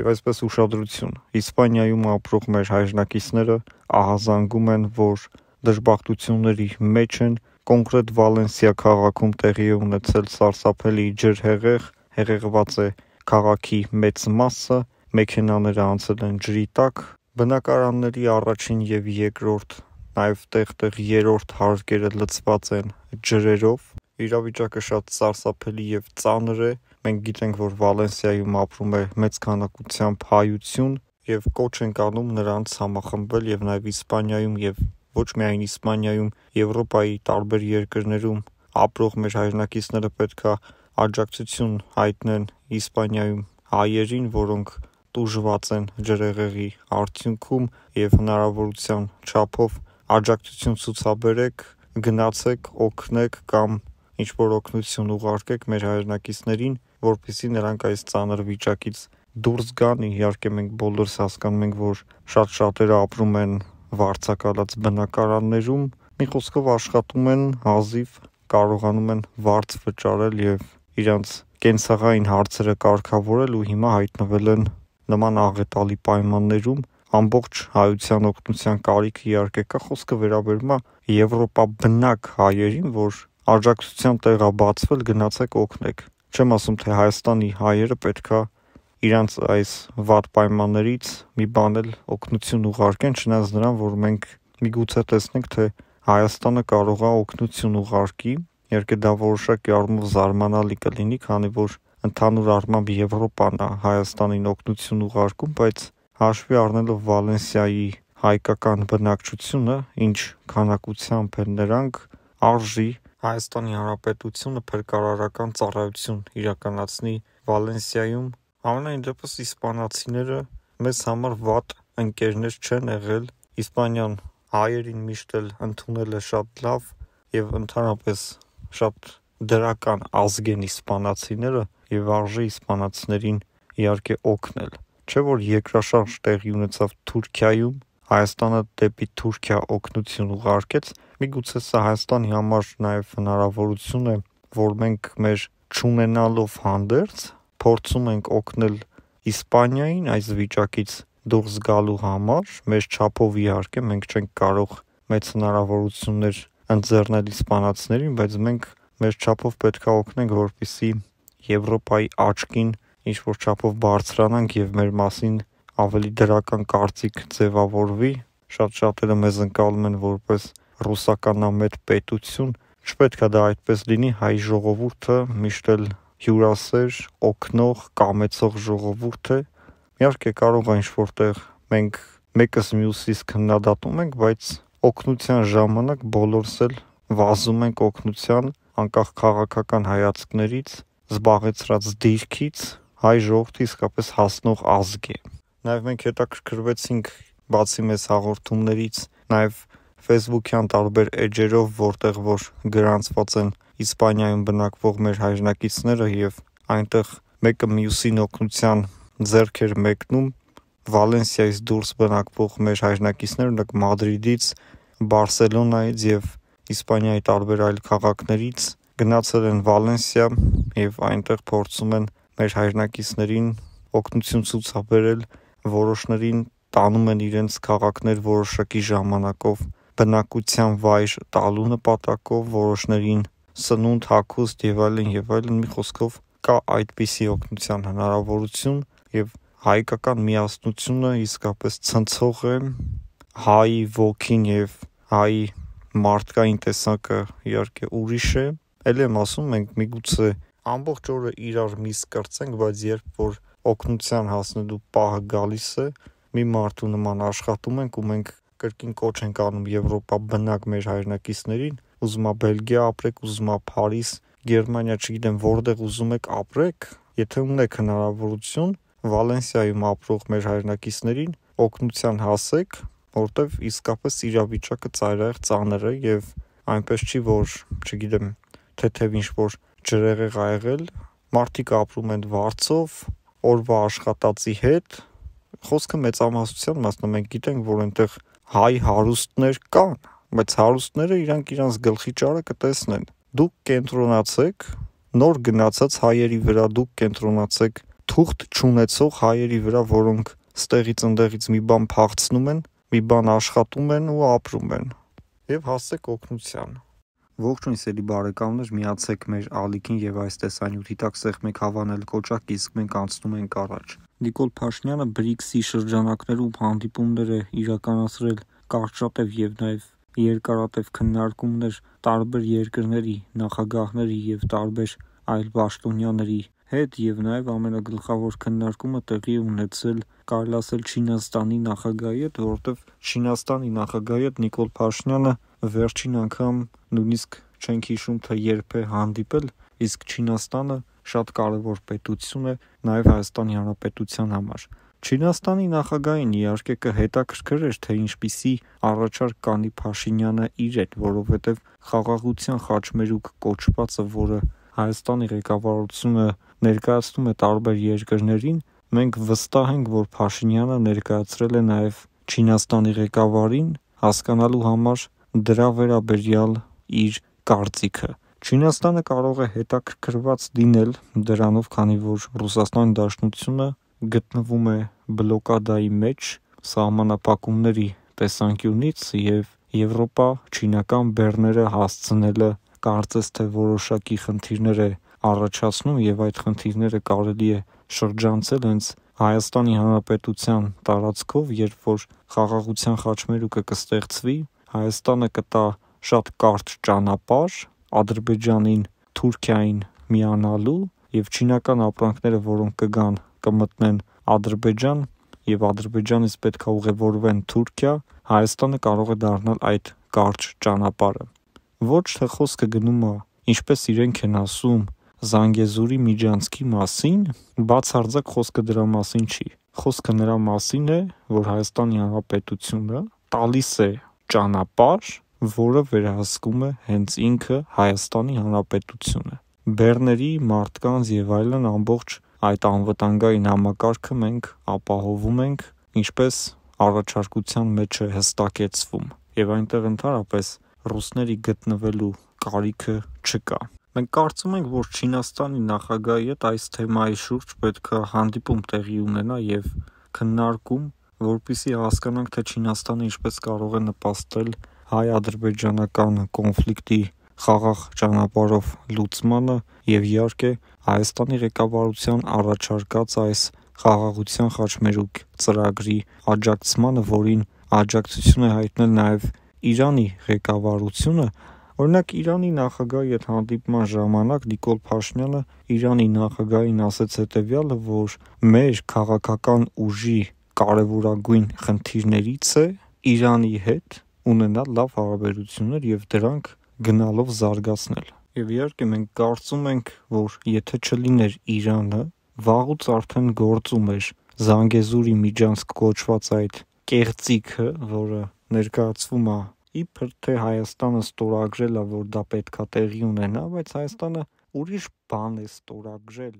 եւ այսպես ուշադրություն։ Իսպանիայում ապրող մեր հայրենակիցները ահազանգում են, որ դժբախտությունների մեջ են կոնկրետ Վալենսիա քաղաքում տեղի է ունեցել սարսափելի ջրհեղեղ, հեղեղված է քաղաքի մեծ մասը, մեքենաները անցել են ջրի տակ, բնակարանների առաջին եւ երկրորդ, նաեւ տեղ-տեղ երրորդ հարկերը լցված են ջրերով։ Իրավիճակը շատ սարսափելի եւ ծանր է, Մենք գիտենք, որ Վալենսիայում ապրում է մեծ քանակությամբ հայություն եւ կոչ ենք անում նրանց համախմբվել եւ նաեւ Իսպանիայում եւ ոչ միայն Իսպանիայում, Եվրոպայի տարբեր երկրներում ապրող մեր հայրենակիցները պետքա աջակցություն հայտնեն Իսպանիայում հայերին, որոնք տուժված են ջրեղեղի արդյունքում եւ հնարավորության չափով աջակցություն ցուցաբերեք, գնացեք, օգնեք կամ ինչ որ օգնություն ուղարկեք մեր հայրենակիցներին որպիսի նրանք այս ծանր վիճակից դուրս գան, իհարկե մենք բոլորս հասկանում ենք, որ շատ շատերը ապրում են վարձակալած բնակարաններում, մի խոսքով աշխատում են հազիվ, կարողանում են վարձ վճարել եւ իրանց կենսաղային հարցերը կարգավորել ու հիմա հայտնվել են նման աղետալի պայմաններում ամբողջ հայության օգնության կարիքը իհարկե կա խոսքը վերաբերում է եվրոպա բնակ հայերին, որ աջակցության տեղա բացվել գնացեք օգնեք։ Չեմ ասում, թե Հայաստանի հայերը պետքա իրանց այս վատ պայմաններից մի բան էլ օգնություն ուղարկեն, չնայած նրան, որ մենք միգուցե տեսնենք, թե Հայաստանը կարող է օգնություն ուղարկի, երկե դա որոշակի առումով զարմանալի կլինի, քանի որ ընդհանուր առմամբ Եվրոպան է Հայաստանին օգնություն ուղարկում, բայց հաշվի առնելով Վալենսիայի հայկական բնակչությունը, ինչ քանակությամբ են նրանք արժի Հայաստանի Հանրապետությունը փրկարարական ծառայություն իրականացնի Վալենսիայում, համենայն դեպս իսպանացիները մեզ համար վատ ընկերներ չեն եղել։ Իսպանիան հայերին միշտ էլ ընդունել է շատ լավ եւ ընդհանրապես շատ դրական ազգ են իսպանացիները եւ արժե իսպանացիներին իհարկե օգնել։ Չէ՞ որ երկրաշարժ տեղի ունեցավ Թուրքիայում Հայաստանը դեպի Թուրքիա օգնություն ուղարկեց, միգուցե սա Հայաստանի համար նաև հնարավորություն է, որ մենք մեր չունենալով հանդերձ փորձում ենք օգնել Իսպանիային այս վիճակից դուրս գալու համար, մեր չափով իհարկե մենք չենք կարող մեծ հնարավորություններ ընձեռնել իսպանացներին, բայց մենք մեր չափով պետքա օգնենք, որպիսի Եվրոպայի աչքին ինչ որ չափով բարձրանանք եւ մեր մասին ավելի դրական կարծիք ձևավորվի։ Շատ շատերը մեզ ընկալում են որպես ռուսականամետ պետություն։ Չպետք է դա այդպես լինի, հայ ժողովուրդը միշտ էլ հյուրասեր, օգնող, կամեցող ժողովուրդ է։ Իհարկե կարող է ինչ-որտեղ մենք մեկս մյուսից քննադատում ենք, բայց օգնության ժամանակ բոլորս էլ վազում ենք օգնության անկախ քաղաքական հայացքներից, զբաղեցրած դիրքից հայ ժողովրդի իսկապես հասնող ազգ է։ Նաև մենք հետաքրքրվեցինք բացի մեզ հաղորդումներից, նաև Facebook-յան տարբեր էջերով, որտեղ որ գրանցված են Իսպանիայում բնակվող մեր հայրենակիցները եւ այնտեղ մեկը մյուսին օգնության ձեռք էր մեկնում Վալենսիայից դուրս բնակվող մեր հայրենակիցները, օրինակ Մադրիդից, Բարսելոնայից եւ Իսպանիայի տարբեր այլ քաղաքներից գնացել են Վալենսիա եւ այնտեղ փորձում են մեր հայրենակիցներին օգնություն ցուցաբերել որոշներին տանում են իրենց քաղաքներ որոշակի ժամանակով բնակության վայր տալու նպատակով որոշներին սնունդ, հագուստ եւ այլն եւ այլն մի խոսքով կա այդպիսի օգնության հնարավորություն եւ հայկական միասնությունը իսկապես ցնցող է հայի ոգին եւ հայի մարդկային տեսակը իհարկե ուրիշ է ել եմ ասում մենք միգուցե ամբողջ օրը իրար միս կրծենք բայց երբ որ օկնության հասնելու պահը գալիս է։ Մի մարդու նման աշխատում ենք ու մենք կրկին կոչ ենք անում Եվրոպա բնակ մեր հայրենակիցներին, ուզում ա Բելգիա ապրեք, ուզում ա Փարիզ, Գերմանիա, չգիտեմ, որտեղ ուզում եք ապրեք, եթե ունեք հնարավորություն Վալենսիայում ապրող մեր հայրենակիցներին օգնության հասեք, որտեվ իսկապես իրավիճակը ծայրահեղ ծանր է եւ այնպես չի որ, չգիտեմ, թեթև ինչ որ ջրեղեղ ա եղել, մարդիկ ապրում են վարձով, օրվա աշխատածի հետ խոսքը մեծամասնության մասն է մենք գիտենք որ այնտեղ հայ հարուստներ կան բայց հարուստները իրանք իրանք գլխի ճարը կտեսնեն դուք կենտրոնացեք նոր գնացած հայերի վրա դուք կենտրոնացեք թուղթ չունեցող հայերի վրա որոնք ստեղից ընդեղից մի բան փախցնում են մի բան աշխատում են ու ապրում են եւ հասեք օգնության Ողջույն սիրելի բարեկամներ, միացեք մեր ալիքին եւ այս տեսանյութի տակ սեղմեք հավանել կոճակ, իսկ մենք անցնում ենք առաջ։ Նիկոլ Փաշինյանը BRICS-ի շրջանակներում հանդիպումներ է իրականացրել կարճատև եւ նաեւ երկարատև քննարկումներ տարբեր երկրների նախագահների եւ տարբեր այլ պաշտոնյաների հետ և նաև ամենագլխավոր քննարկումը տեղի է ունեցել, կարելի ասել, Չինաստանի նախագահի հետ, որովհետև Չինաստանի նախագահի հետ Նիկոլ Փաշինյանը վերջին անգամ նույնիսկ չենք հիշում թե երբ է հանդիպել, իսկ Չինաստանը շատ կարևոր պետություն է նաև Հայաստանի Հանրապետության համար։ Չինաստանի նախագահին իհարկե կհետաքրքրեր, թե ինչպիսի առաջարկ կանի Փաշինյանը իրեն, որովհետև խաղաղության խաչմերուկ կոչվածը, որը Հայաստանի ղեկավարությունը ներկայացնում է տարբեր երկրներին, մենք վստահ ենք, որ Փաշինյանը ներկայացրել է նաև Չինաստանի ղեկավարին հասկանալու համար դրա վերաբերյալ իր կարծիքը։ Չինաստանը կարող է հետաքրքրված դինել դրանով, քանի որ Ռուսաստանի Դաշնությունը գտնվում է բլոկադայի մեջ սահմանապակումների տեսանկյունից եւ Եվրոպա չինական բեռները հասցնելը կարծես թե որոշակի խնդիրներ է առաջացնում եւ այդ խնդիրները կարելի է շրջանցել հենց Հայաստանի Հանրապետության տարածքով, երբ որ խաղաղության խաչմերուկը կստեղծվի, Հայաստանը կտա շատ կարճ ճանապարհ Ադրբեջանին, Թուրքիային միանալու եւ չինական ապրանքները, որոնք կգան, կմտնեն Ադրբեջան եւ Ադրբեջանից պետքա ուղևորվեն Թուրքիա, Հայաստանը կարող է դառնալ այդ կարճ ճանապարհը ոչ թե խոսքը գնում է, ինչպես իրենք են ասում, Զանգեզուրի միջանցքի մասին, բացարձակ խոսքը դրա մասին չի։ Խոսքը նրա մասին է, որ Հայաստանի Հանրապետությունը տալիս է ճանապարհ, որը վերահսկում է հենց ինքը Հայաստանի Հանրապետությունը։ Բեռների, մարդկանց եւ այլն ամբողջ այդ անվտանգային համակարգը մենք ապահովում ենք, ինչպես առաջարկության մեջ է հստակեցվում։ Եվ այնտեղ ընդհանրապես ռուսների գտնվելու կարիքը չկա։ Մենք կարծում ենք, որ Չինաստանի նախագահի հետ այս թեմայի շուրջ պետք է հանդիպում տեղի ունենա եւ քննարկում, որpիսի հասկանանք, թե Չինաստանը ինչպես կարող է նպաստել հայ-ադրբեջանական կոնֆլիկտի խաղաղ ճանապարհով լուծմանը եւ իհարկե Հայաստանի ղեկավարության առաջարկած այս խաղաղության խաչմերուկ ծրագրի աջակցմանը, որին աջակցություն է հայտնել նաեւ Իրանի ղեկավարությունը Օրինակ Իրանի նախագահի հետ հանդիպման ժամանակ Նիկոլ Փաշինյանը Իրանի նախագահին ասաց հետևյալը, որ մեր քաղաքական ուժի կարևորագույն խնդիրներից է Իրանի հետ ունենալ լավ հարաբերություններ եւ դրանք գնալով զարգացնել։ Եվ իհարկե մենք կարծում ենք, որ եթե չլիներ Իրանը, վաղուց արդեն գործում էր Զանգեզուրի միջանց կոչված այդ կեղծիքը, որը ներկայացվում է իբր թե Հայաստանը ստորագրել է, որ դա պետքա տեղի ունենա, բայց Հայաստանը ուրիշ բան է ստորագրել։